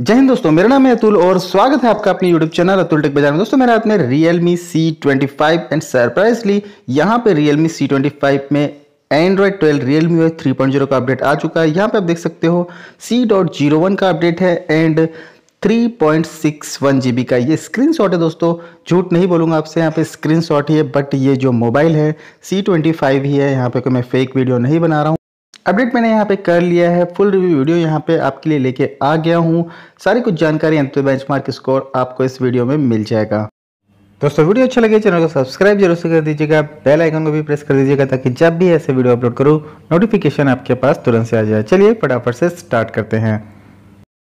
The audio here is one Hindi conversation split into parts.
जय हिंद दोस्तों मेरा नाम है अतुल और स्वागत है आपका अपने YouTube चैनल अतुल टेक बाजार में दोस्तों मेरा हाथ Realme C25 एंड सरप्राइजली यहाँ पे Realme C25 में Android 12 Realme मी 3.0 का अपडेट आ चुका है यहाँ पे आप देख सकते हो C.01 का अपडेट है एंड 3.61 जीबी का ये स्क्रीनशॉट है दोस्तों झूठ नहीं बोलूँगा आपसे यहाँ पे स्क्रीनशॉट ही है बट ये जो मोबाइल है C25 ही है यहाँ पे कोई मैं फेक वीडियो नहीं बना रहा हूँ अपडेट मैंने यहाँ पे कर लिया है फुल रिव्यू वीडियो यहाँ पे आपके लिए लेके आ गया हूँ सारी कुछ जानकारी अंत बेंच मार्क स्कोर आपको इस वीडियो में मिल जाएगा दोस्तों वीडियो अच्छा लगे चैनल को सब्सक्राइब जरूर से कर दीजिएगा बेल आइकन को भी प्रेस कर दीजिएगा ताकि जब भी ऐसे वीडियो अपलोड करूँ नोटिफिकेशन आपके पास तुरंत से आ जाए चलिए फटाफट से स्टार्ट करते हैं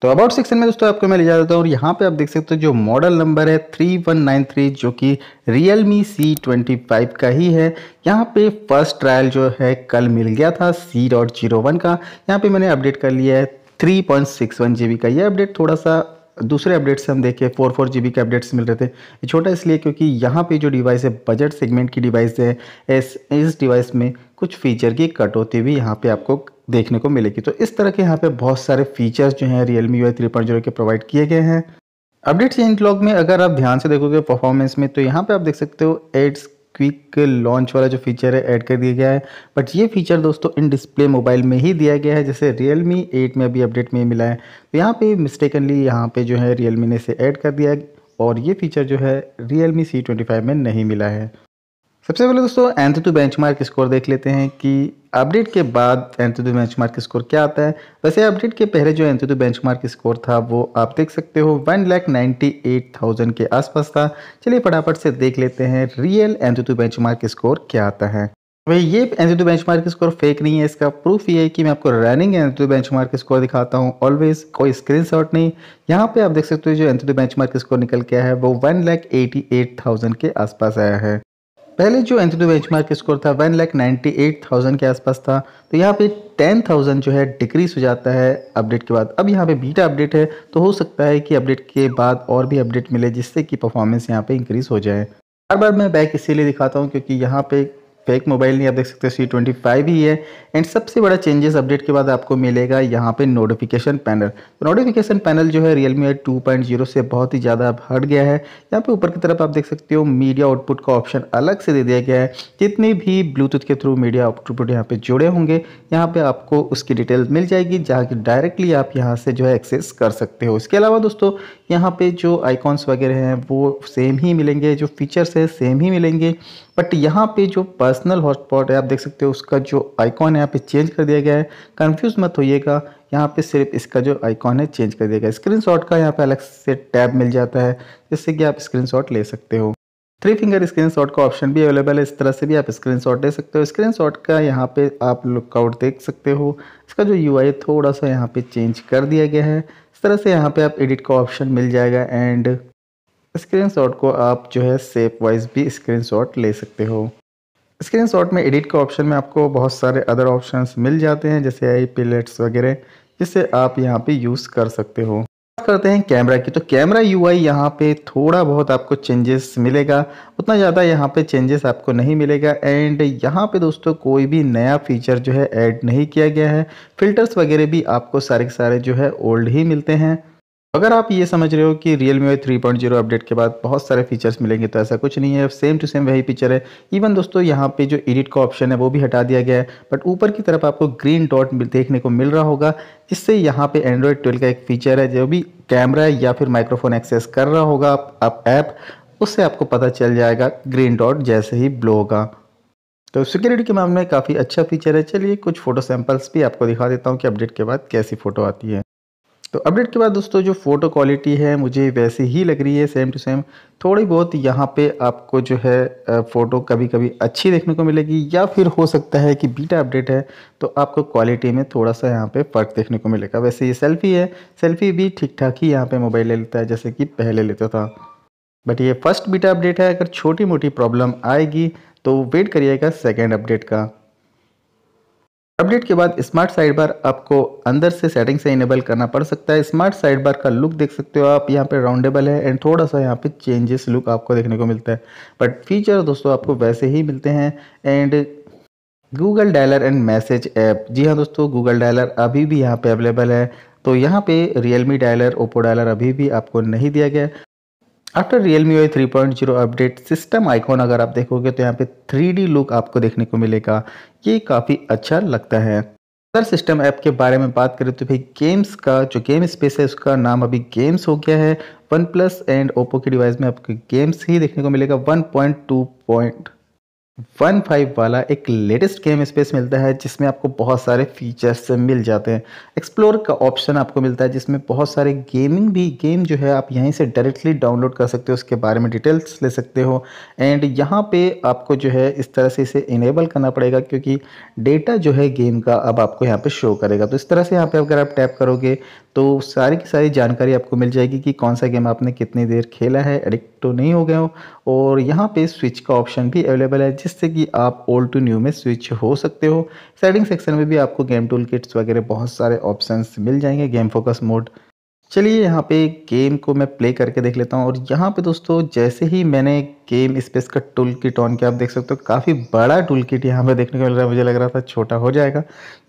तो अबाउट सेक्शन में दोस्तों आपको मैं ले जाता हूँ और यहाँ पे आप देख सकते हो जो मॉडल नंबर है 3193 जो कि Realme C twenty five का ही है यहाँ पे फर्स्ट ट्रायल जो है कल मिल गया था सी डॉट जीरो वन का यहाँ पे मैंने अपडेट कर लिया है three point six one G B का ये अपडेट थोड़ा सा दूसरे अपडेट्स हम देखे फोर फोर जी के अपडेट्स मिल रहे थे छोटा इसलिए क्योंकि यहाँ पे जो डिवाइस है बजट सेगमेंट की डिवाइस है इस इस डिवाइस में कुछ फीचर की कटौती भी यहाँ पे आपको देखने को मिलेगी तो इस तरह के यहाँ पे बहुत सारे फीचर्स जो हैं Realme Y three point zero के प्रोवाइड किए गए हैं अपडेट्स इन लॉग में अगर आप ध्यान से देखोगे परफॉर्मेंस में तो यहाँ पर आप देख सकते हो एड्स क्विक लॉन्च वाला जो फीचर है ऐड कर दिया गया है बट ये फीचर दोस्तों इन डिस्प्ले मोबाइल में ही दिया गया है जैसे रियल मी एट में अभी अपडेट में मिला है तो यहाँ पे मिस्टेकनली यहाँ पे जो है रियल मी ने इसे ऐड कर दिया और ये फीचर जो है Realme C twenty five में नहीं मिला है सबसे पहले दोस्तों एंथ टू बेंचमार्क स्कोर देख लेते हैं कि अपडेट के बाद बेंच मार्क स्कोर क्या आता है वैसे अपडेट के पहले जो बेंच मार्क स्कोर था वो आप देख सकते हो one lakh ninety eight thousand के आसपास था चलिए फटाफट से देख लेते हैं रियल बेंच मार्क स्कोर क्या आता है वही ये बेंच मार्क स्कोर फेक नहीं है इसका प्रूफ ये है कि मैं आपको रनिंग बेंच मार्क स्कोर दिखाता हूँ ऑलवेज कोई शॉट नहीं यहाँ पे आप देख सकते हो जो बेंच मार्क स्कोर निकल के है वो one lakh eighty eight thousand के आसपास आया है पहले जो एंथनी मार्क स्कोर था one lakh ninety eight thousand के आसपास था तो यहाँ पे टेन थाउजेंड जो है डिक्रीज हो जाता है अपडेट के बाद अब यहाँ पे बीटा अपडेट है तो हो सकता है कि अपडेट के बाद और भी अपडेट मिले जिससे कि परफॉर्मेंस यहाँ पे इंक्रीज़ हो जाए बार बार मैं बैक इसीलिए दिखाता हूँ क्योंकि यहाँ पे फेक मोबाइल नहीं आप देख सकते सी ट्वेंटी फाइव ही है एंड सबसे बड़ा चेंजेस अपडेट के बाद आपको मिलेगा यहाँ पे नोटिफिकेशन पैनल तो नोटिफिकेशन पैनल जो है Realme two point zero से बहुत ही ज़्यादा अब हट गया है यहाँ पे ऊपर की तरफ आप देख सकते हो मीडिया आउटपुट का ऑप्शन अलग से दे दिया गया है जितने भी ब्लूटूथ के थ्रू मीडिया आउटपुट यहाँ पर जुड़े होंगे यहाँ पर आपको उसकी डिटेल मिल जाएगी जहाँ की डायरेक्टली आप यहाँ से जो है एक्सेस कर सकते हो इसके अलावा दोस्तों यहाँ पर जो आइकॉन्स वगैरह हैं वो सेम ही मिलेंगे जो फीचर्स हैं सेम ही मिलेंगे बट यहाँ पर जो पर पर्सनल हॉटस्पॉट है आप देख सकते हो उसका जो आइकॉन है यहाँ पे चेंज कर दिया गया है कंफ्यूज मत होइएगा यहाँ पे सिर्फ इसका जो आइकॉन है चेंज कर दिया गया स्क्रीनशॉट का यहाँ पे अलग से टैब मिल जाता है जिससे कि आप स्क्रीनशॉट ले सकते हो थ्री फिंगर स्क्रीनशॉट का ऑप्शन भी अवेलेबल है इस तरह से भी आप स्क्रीनशॉट ले सकते हो स्क्रीनशॉट का यहाँ पे आप लुकआउट देख सकते हो इसका जो यू थोड़ा सा यहाँ पे चेंज कर दिया गया है इस तरह से यहाँ पे आप एडिट का ऑप्शन मिल जाएगा एंड स्क्रीनशॉट को आप जो है सेप वाइज भी स्क्रीनशॉट ले सकते हो स्क्रीन शॉट में एडिट का ऑप्शन में आपको बहुत सारे अदर ऑप्शन मिल जाते हैं जैसे आई पिलेट्स वगैरह जिसे आप यहाँ पे यूज़ कर सकते हो बात करते हैं कैमरा की तो कैमरा यूआई यहाँ पे थोड़ा बहुत आपको चेंजेस मिलेगा उतना ज़्यादा यहाँ पे चेंजेस आपको नहीं मिलेगा एंड यहाँ पे दोस्तों कोई भी नया फीचर जो है ऐड नहीं किया गया है फिल्टर्स वगैरह भी आपको सारे के सारे जो है ओल्ड ही मिलते हैं अगर आप ये समझ रहे हो कि Realme three point zero update के बाद बहुत सारे फीचर्स मिलेंगे तो ऐसा कुछ नहीं है सेम टू सेम वही फीचर है इवन दोस्तों यहाँ पे जो एडिट का ऑप्शन है वो भी हटा दिया गया है बट ऊपर की तरफ आपको ग्रीन डॉट देखने को मिल रहा होगा इससे यहाँ पे एंड्रॉयड ट्वेल्व का एक फीचर है जो भी कैमरा या फिर माइक्रोफोन एक्सेस कर रहा होगा आप, ऐप उससे आपको पता चल जाएगा ग्रीन डॉट जैसे ही ब्लो होगा तो सिक्योरिटी के मामले में काफ़ी अच्छा फीचर है चलिए कुछ फोटो सैम्पल्स भी आपको दिखा देता हूँ कि अपडेट के बाद कैसी फ़ोटो आती है तो अपडेट के बाद दोस्तों जो फ़ोटो क्वालिटी है मुझे वैसे ही लग रही है सेम टू सेम थोड़ी बहुत यहाँ पे आपको जो है फ़ोटो कभी कभी अच्छी देखने को मिलेगी या फिर हो सकता है कि बीटा अपडेट है तो आपको क्वालिटी में थोड़ा सा यहाँ पे फ़र्क देखने को मिलेगा वैसे ये सेल्फ़ी है सेल्फ़ी भी ठीक ठाक ही यहाँ पर मोबाइल ले लेता है जैसे कि पहले लेता था बट ये फर्स्ट बीटा अपडेट है अगर छोटी मोटी प्रॉब्लम आएगी तो वेट करिएगा सेकेंड अपडेट का अपडेट के बाद स्मार्ट साइड बार आपको अंदर से सेटिंग से इनेबल करना पड़ सकता है स्मार्ट साइड बार का लुक देख सकते हो आप यहाँ पे राउंडेबल है एंड थोड़ा सा यहाँ पे चेंजेस लुक आपको देखने को मिलता है बट फीचर दोस्तों आपको वैसे ही मिलते हैं and Google dialer and message app जी हाँ दोस्तों गूगल डायलर अभी भी यहाँ पे अवेलेबल है तो यहाँ पे रियलमी डायलर ओप्पो डायलर अभी भी आपको नहीं दिया गया after Realme Y three point zero update system icon अगर आप देखोगे तो यहाँ पे थ्री लुक आपको देखने को मिलेगा ये काफ़ी अच्छा लगता है सर सिस्टम ऐप के बारे में बात करें तो भाई गेम्स का जो गेम स्पेस है उसका नाम अभी गेम्स हो गया है वन प्लस एंड ओप्पो के डिवाइस में आपको गेम्स ही देखने को मिलेगा one point two point one five वाला एक लेटेस्ट गेम स्पेस मिलता है जिसमें आपको बहुत सारे फीचर्स मिल जाते हैं एक्सप्लोर का ऑप्शन आपको मिलता है जिसमें बहुत सारे गेमिंग भी गेम जो है आप यहीं से डायरेक्टली डाउनलोड कर सकते हो उसके बारे में डिटेल्स ले सकते हो एंड यहाँ पे आपको जो है इस तरह से इसे इनेबल करना पड़ेगा क्योंकि डेटा जो है गेम का अब आपको यहाँ पर शो करेगा तो इस तरह से यहाँ पर अगर आप टैप करोगे तो सारी की सारी जानकारी आपको मिल जाएगी कि कौन सा गेम आपने कितनी देर खेला है एडिक्ट तो नहीं हो गए हो और यहाँ पे स्विच का ऑप्शन भी अवेलेबल है जिससे कि आप ओल्ड टू न्यू में स्विच हो सकते हो सेटिंग सेक्शन में भी आपको गेम टूल किट्स वगैरह बहुत सारे ऑप्शंस मिल जाएंगे गेम फोकस मोड चलिए यहाँ पे गेम को मैं प्ले करके देख लेता हूँ और यहाँ पे दोस्तों जैसे ही मैंने गेम स्पेस का टूल किट ऑन किया आप देख सकते हो काफ़ी बड़ा टूल किट यहाँ पे देखने को मिल रहा है मुझे लग रहा था छोटा हो जाएगा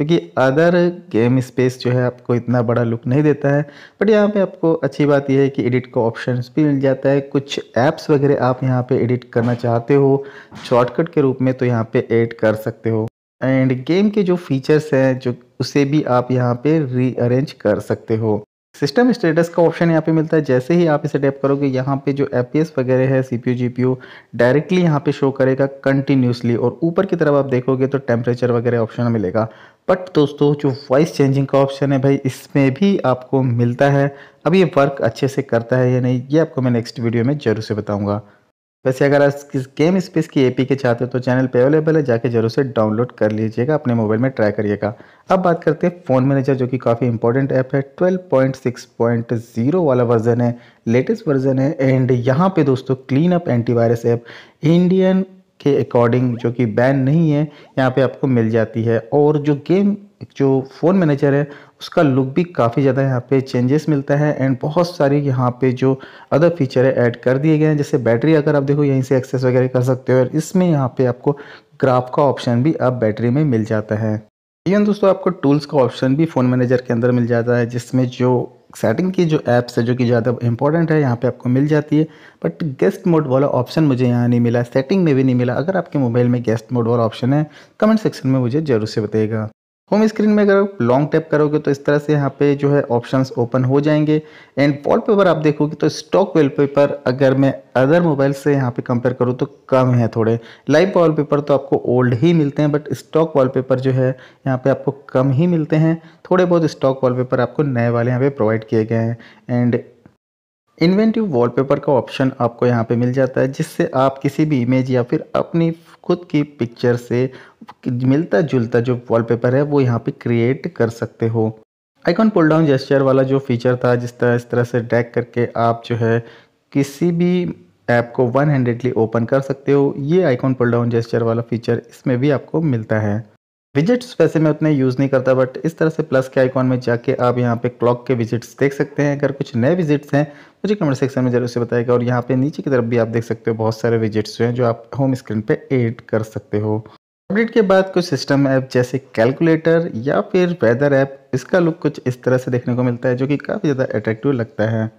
क्योंकि अदर गेम स्पेस जो है आपको इतना बड़ा लुक नहीं देता है बट यहाँ पे आपको अच्छी बात यह है कि एडिट का ऑप्शन भी मिल जाता है कुछ ऐप्स वगैरह आप यहाँ पर एडिट करना चाहते हो शॉर्टकट के रूप में तो यहाँ पर एड कर सकते हो एंड गेम के जो फीचर्स हैं जो उसे भी आप यहाँ पर रीअरेंज कर सकते हो सिस्टम स्टेटस का ऑप्शन यहाँ पे मिलता है जैसे ही आप इसे टैप करोगे यहाँ पे जो एफ वगैरह है सी पी डायरेक्टली यहाँ पे शो करेगा कंटिन्यूसली और ऊपर की तरफ आप देखोगे तो टेम्परेचर वगैरह ऑप्शन मिलेगा बट दोस्तों जो वॉइस चेंजिंग का ऑप्शन है भाई इसमें भी आपको मिलता है अब ये वर्क अच्छे से करता है या नहीं ये आपको मैं नेक्स्ट वीडियो में ज़रूर से बताऊँगा वैसे अगर आप किस गेम स्पेस की एपीके चाहते हो तो चैनल पे अवेलेबल है जाके जरूर से डाउनलोड कर लीजिएगा अपने मोबाइल में ट्राई करिएगा अब बात करते हैं फ़ोन मैनेजर जो कि काफ़ी इंपॉर्टेंट ऐप है 12.6.0 वाला वर्जन है लेटेस्ट वर्जन है एंड यहाँ पे दोस्तों clean up antivirus app Indian के अकॉर्डिंग जो कि बैन नहीं है यहाँ पर आपको मिल जाती है और जो गेम जो फ़ोन मैनेजर है उसका लुक भी काफ़ी ज़्यादा यहाँ पे चेंजेस मिलता है एंड बहुत सारे यहाँ पे जो अदर फीचर है ऐड कर दिए गए हैं जैसे बैटरी अगर आप देखो यहीं से एक्सेस वगैरह कर सकते हो और इसमें यहाँ पे आपको ग्राफ का ऑप्शन भी अब बैटरी में मिल जाता है इवन दोस्तों आपको टूल्स का ऑप्शन भी फ़ोन मैनेजर के अंदर मिल जाता है जिसमें जो सेटिंग की जो ऐप्स है जो कि ज़्यादा इंपॉर्टेंट है यहाँ पे आपको मिल जाती है बट गेस्ट मोड वाला ऑप्शन मुझे यहाँ नहीं मिला सेटिंग में भी नहीं मिला अगर आपके मोबाइल में गेस्ट मोड वाला ऑप्शन है कमेंट सेक्शन में मुझे ज़रूर से बताइएगा होम स्क्रीन में अगर लॉन्ग टैप करोगे तो इस तरह से यहाँ पे जो है ऑप्शंस ओपन हो जाएंगे एंड वॉलपेपर आप देखोगे तो स्टॉक वॉलपेपर अगर मैं अदर मोबाइल से यहाँ पे कंपेयर करूँ तो कम है थोड़े लाइव वॉलपेपर तो आपको ओल्ड ही मिलते हैं बट स्टॉक वॉलपेपर जो है यहाँ पे आपको कम ही मिलते हैं थोड़े बहुत स्टॉक वॉलपेपर आपको नए वाले यहाँ पर प्रोवाइड किए गए हैं एंड इन्वेंटिव वॉलपेपर का ऑप्शन आपको यहाँ पे मिल जाता है जिससे आप किसी भी इमेज या फिर अपनी खुद की पिक्चर से मिलता जुलता जो वॉलपेपर है वो यहाँ पे क्रिएट कर सकते हो आइकॉन पुल डाउन जेस्चर वाला जो फीचर था जिस तरह इस तरह से डैक करके आप जो है किसी भी ऐप को वन हैंडेडली ओपन कर सकते हो ये आइकॉन पुल डाउन जेस्चर वाला फीचर इसमें भी आपको मिलता है विजिट्स वैसे मैं उतने यूज़ नहीं करता बट इस तरह से प्लस के आइकॉन में जाके आप यहाँ पे क्लॉक के विजिट्स देख सकते हैं अगर कुछ नए विजिट्स हैं मुझे कमेंट सेक्शन में जरूर से बताएगा और यहाँ पे नीचे की तरफ भी आप देख सकते हो बहुत सारे विजिट्स हैं जो आप होम स्क्रीन पे ऐड कर सकते हो अपडेट के बाद कुछ सिस्टम ऐप जैसे कैलकुलेटर या फिर वेदर ऐप इसका लुक कुछ इस तरह से देखने को मिलता है जो कि काफ़ी ज़्यादा अट्रैक्टिव लगता है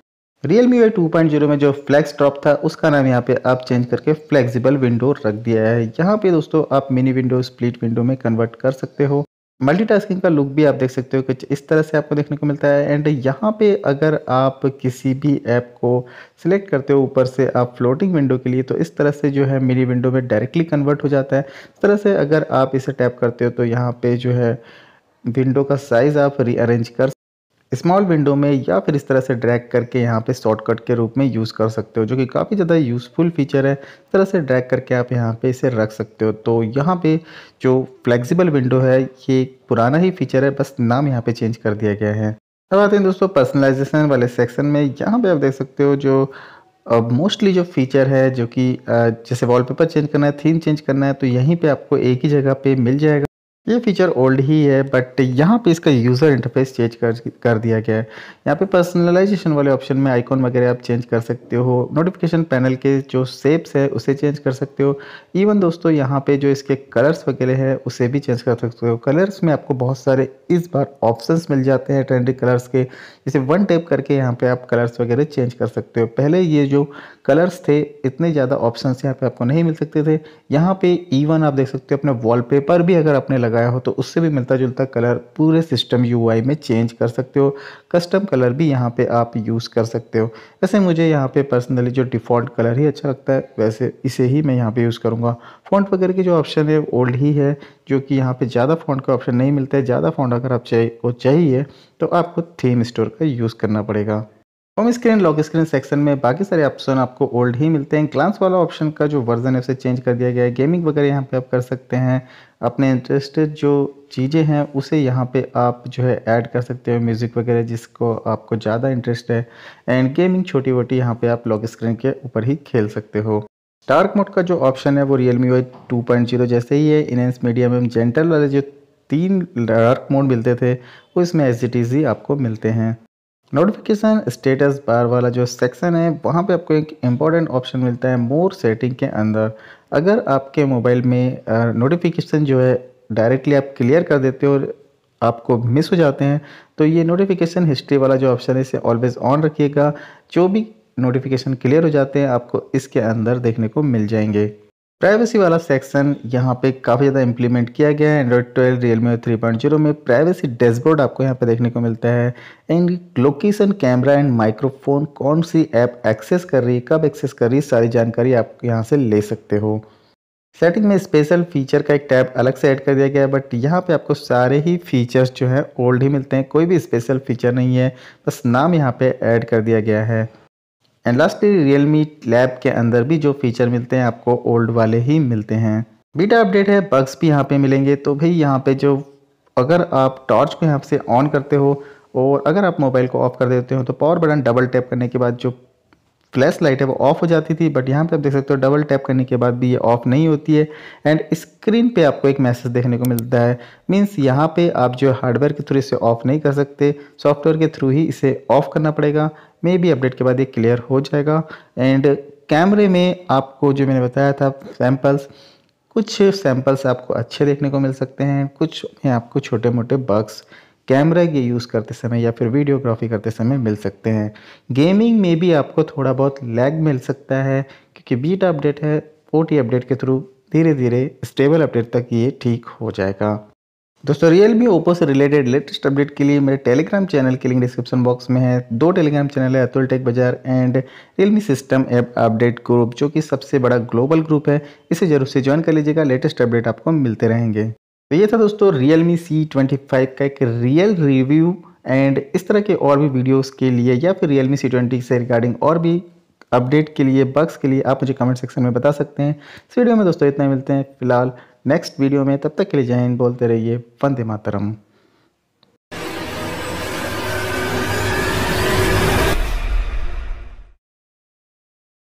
रियल मी वाई टू में जो फ्लैक्स ड्रॉप था उसका नाम यहाँ पे आप चेंज करके फ्लेक्सिबल विंडो रख दिया है यहाँ पे दोस्तों आप मिनी विंडो स्प्लिट विंडो में कन्वर्ट कर सकते हो मल्टीटास्किंग का लुक भी आप देख सकते हो कुछ इस तरह से आपको देखने को मिलता है एंड यहाँ पे अगर आप किसी भी ऐप को सिलेक्ट करते हो ऊपर से आप फ्लोटिंग विंडो के लिए तो इस तरह से जो है मिनी विंडो में डायरेक्टली कन्वर्ट हो जाता है इस तरह से अगर आप इसे टैप करते हो तो यहाँ पे जो है विंडो का साइज़ आप रीअरेंज कर स्मॉल विंडो में या फिर इस तरह से ड्रैग करके यहाँ पे शॉर्टकट के रूप में यूज़ कर सकते हो जो कि काफ़ी ज़्यादा यूज़फुल फीचर है इस तरह से ड्रैग करके आप यहाँ पे इसे रख सकते हो तो यहाँ पे जो फ्लेक्सिबल विंडो है ये पुराना ही फीचर है बस नाम यहाँ पे चेंज कर दिया गया है अब आते हैं दोस्तों पर्सनलाइजेशन वाले सेक्शन में यहाँ पे आप देख सकते हो जो मोस्टली uh, जो फीचर है जो कि uh, जैसे वॉलपेपर चेंज करना है थीम चेंज करना है तो यहीं पे आपको एक ही जगह पे मिल जाएगा ये फीचर ओल्ड ही है बट यहाँ पे इसका यूज़र इंटरफेस चेंज कर कर दिया गया है यहाँ पे पर्सनलाइजेशन वाले ऑप्शन में आइकॉन वगैरह आप चेंज कर सकते हो नोटिफिकेशन पैनल के जो सेप्स है उसे चेंज कर सकते हो इवन दोस्तों यहाँ पे जो इसके कलर्स वगैरह है उसे भी चेंज कर सकते हो कलर्स में आपको बहुत सारे इस बार ऑप्शन मिल जाते हैं ट्रेंडिंग कलर्स के जिसे वन टेप करके यहाँ पर आप कलर्स वगैरह चेंज कर सकते हो पहले ये जो कलर्स थे इतने ज़्यादा ऑप्शन यहाँ पर आपको नहीं मिल सकते थे यहाँ पर ईवन आप देख सकते हो अपने वॉलपेपर भी अगर अपने लगाया हो तो उससे भी मिलता जुलता कलर पूरे सिस्टम यूआई में चेंज कर सकते हो कस्टम कलर भी यहाँ पे आप यूज़ कर सकते हो वैसे मुझे यहाँ पे पर्सनली जो डिफ़ॉल्ट कलर ही अच्छा लगता है वैसे इसे ही मैं यहाँ पे यूज़ करूँगा फ़ॉन्ट वगैरह के जो ऑप्शन है ओल्ड ही है जो कि यहाँ पे ज़्यादा फ़ॉन्ट का ऑप्शन नहीं मिलता है ज़्यादा फ़ॉन्ट अगर आप चाहिए वो चाहिए तो आपको थीम स्टोर का यूज़ करना पड़ेगा home screen lock screen section में बाकी सारे ऑप्शन आपको ओल्ड ही मिलते हैं ग्लांस वाला ऑप्शन का जो वर्जन है उसे चेंज कर दिया गया है गेमिंग वगैरह यहाँ पे आप कर सकते हैं अपने इंटरेस्टेड जो चीज़ें हैं उसे यहाँ पे आप जो है ऐड कर सकते हो म्यूज़िक वगैरह जिसको आपको ज़्यादा इंटरेस्ट है एंड गेमिंग छोटी वोटी यहाँ पर आप लॉक स्क्रीन के ऊपर ही खेल सकते हो डार्क मोड का जो ऑप्शन है वो रियल मी वाई टू जैसे ही है इनेंस मीडियम एम जेंटल वाले जो तीन डार्क मोड मिलते थे वो इसमें एस आपको मिलते हैं नोटिफिकेशन स्टेटस बार वाला जो सेक्शन है वहाँ पे आपको एक इम्पॉर्टेंट ऑप्शन मिलता है मोर सेटिंग के अंदर अगर आपके मोबाइल में नोटिफिकेशन जो है डायरेक्टली आप क्लियर कर देते हो और आपको मिस हो जाते हैं तो ये नोटिफिकेशन हिस्ट्री वाला जो ऑप्शन है इसे ऑलवेज़ ऑन रखिएगा जो भी नोटिफिकेशन क्लियर हो जाते हैं आपको इसके अंदर देखने को मिल जाएंगे प्राइवेसी वाला सेक्शन यहाँ पे काफ़ी ज़्यादा इंप्लीमेंट किया गया है Android twelve Realme three point zero में प्राइवेसी डैशबोर्ड आपको यहाँ पे देखने को मिलता है and location camera and microphone कौन सी ऐप एक्सेस कर रही है कब एक्सेस कर रही है सारी जानकारी आप यहाँ से ले सकते हो सेटिंग में स्पेशल फीचर का एक टैब अलग से ऐड कर दिया गया है बट यहाँ पे आपको सारे ही फीचर्स जो हैं ओल्ड ही मिलते हैं कोई भी स्पेशल फीचर नहीं है बस नाम यहाँ पे ऐड कर दिया गया है एंड लास्टली रियलमी लैब के अंदर भी जो फीचर मिलते हैं आपको ओल्ड वाले ही मिलते हैं बीटा अपडेट है बग्स भी यहाँ पे मिलेंगे तो भाई यहाँ पे जो अगर आप टॉर्च को यहाँ से ऑन करते हो और अगर आप मोबाइल को ऑफ कर देते हो तो पावर बटन डबल टैप करने के बाद जो फ्लैश लाइट है वो ऑफ हो जाती थी बट यहाँ पे आप देख सकते हो डबल टैप करने के बाद भी ये ऑफ नहीं होती है एंड स्क्रीन पे आपको एक मैसेज देखने को मिलता है मींस यहाँ पे आप जो हार्डवेयर के थ्रू इसे ऑफ नहीं कर सकते सॉफ्टवेयर के थ्रू ही इसे ऑफ करना पड़ेगा मे बी अपडेट के बाद ये क्लियर हो जाएगा एंड कैमरे में आपको जो मैंने बताया था सैम्पल्स कुछ सैम्पल्स आपको अच्छे देखने को मिल सकते हैं कुछ में आपको छोटे मोटे बग्स कैमरा के यूज़ करते समय या फिर वीडियोग्राफी करते समय मिल सकते हैं गेमिंग में भी आपको थोड़ा बहुत लैग मिल सकता है क्योंकि बीटा अपडेट है ओ अपडेट के थ्रू धीरे धीरे स्टेबल अपडेट तक ये ठीक हो जाएगा दोस्तों रियल मी ओप्पो से रिलेटेड लेटेस्ट अपडेट के लिए मेरे टेलीग्राम चैनल की लिंक डिस्क्रिप्शन बॉक्स में है दो टेलीग्राम चैनल है Atul tech Bazaar and Realme system app update group जो कि सबसे बड़ा ग्लोबल ग्रुप है इसे जरूर से ज्वाइन कर लीजिएगा लेटेस्ट अपडेट आपको मिलते रहेंगे तो ये था दोस्तों Realme C twenty five का एक रियल रिव्यू एंड इस तरह के और भी वीडियोस के लिए या फिर रियल मी सी ट्वेंटी से रिगार्डिंग और भी अपडेट के लिए बग्स के लिए आप मुझे कमेंट सेक्शन में बता सकते हैं इस वीडियो में दोस्तों इतना ही मिलते हैं फिलहाल नेक्स्ट वीडियो में तब तक के लिए जय हिंद बोलते रहिए वंदे मातरम